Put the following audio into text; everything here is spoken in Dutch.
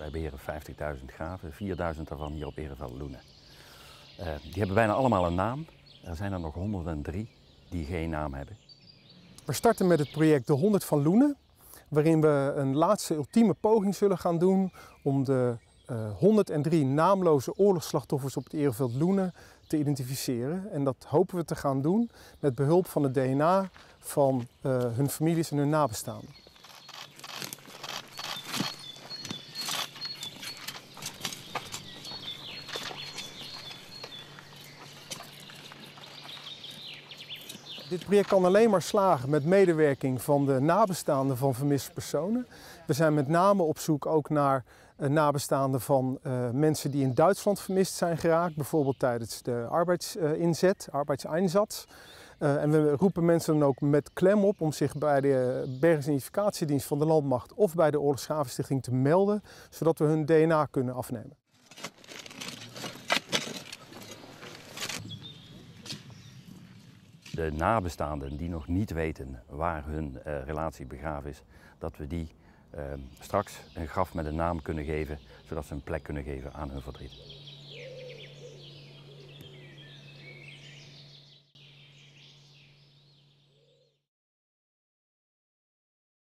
Wij beheren 50.000 graven, 4.000 daarvan hier op Ereveld-Loenen. Eh, die hebben bijna allemaal een naam. Er zijn er nog 103 die geen naam hebben. We starten met het project De 100 van Loenen, waarin we een laatste ultieme poging zullen gaan doen om de 103 eh, naamloze oorlogsslachtoffers op het Ereveld Loenen te identificeren. En dat hopen we te gaan doen met behulp van het DNA van eh, hun families en hun nabestaanden. Dit project kan alleen maar slagen met medewerking van de nabestaanden van vermiste personen. We zijn met name op zoek ook naar eh, nabestaanden van eh, mensen die in Duitsland vermist zijn geraakt, bijvoorbeeld tijdens de arbeidsinzet, uh, arbeidseinsatz. Eh, en we roepen mensen dan ook met klem op om zich bij de identificatiedienst van de Landmacht of bij de Oorlogsgravenstichting te melden, zodat we hun DNA kunnen afnemen. de nabestaanden die nog niet weten waar hun eh, relatie begraven is, dat we die eh, straks een graf met een naam kunnen geven, zodat ze een plek kunnen geven aan hun verdriet.